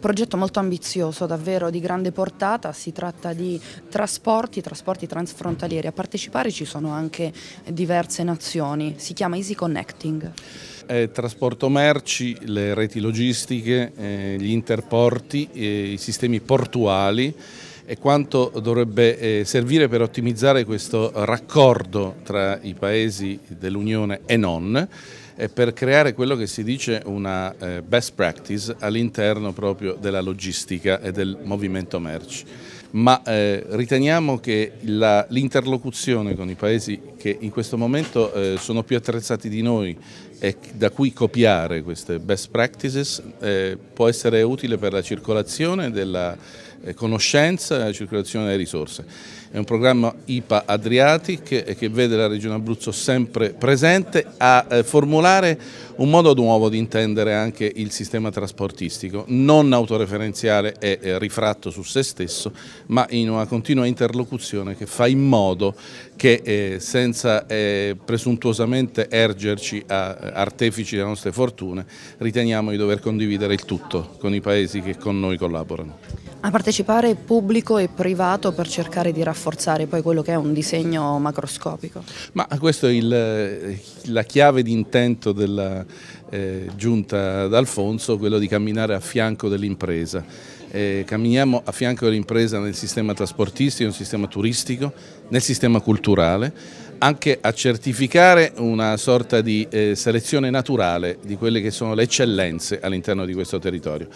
progetto molto ambizioso, davvero di grande portata, si tratta di trasporti, trasporti transfrontalieri. A partecipare ci sono anche diverse nazioni, si chiama Easy Connecting. È trasporto merci, le reti logistiche, eh, gli interporti, i sistemi portuali e quanto dovrebbe eh, servire per ottimizzare questo raccordo tra i paesi dell'Unione e non eh, per creare quello che si dice una eh, best practice all'interno proprio della logistica e del movimento merci. Ma eh, riteniamo che l'interlocuzione con i paesi che in questo momento eh, sono più attrezzati di noi e da cui copiare queste best practices eh, può essere utile per la circolazione della eh, conoscenza e circolazione delle risorse. È un programma IPA Adriatic eh, che vede la Regione Abruzzo sempre presente a eh, formulare un modo nuovo di intendere anche il sistema trasportistico, non autoreferenziale e rifratto su se stesso, ma in una continua interlocuzione che fa in modo che senza presuntuosamente ergerci a artefici delle nostre fortune, riteniamo di dover condividere il tutto con i paesi che con noi collaborano. A partecipare pubblico e privato per cercare di rafforzare poi quello che è un disegno macroscopico. Ma questa è il, eh, la chiave d'intento della eh, giunta d'Alfonso, quello di camminare a fianco dell'impresa. Eh, camminiamo a fianco dell'impresa nel sistema trasportistico, nel sistema turistico, nel sistema culturale, anche a certificare una sorta di eh, selezione naturale di quelle che sono le eccellenze all'interno di questo territorio.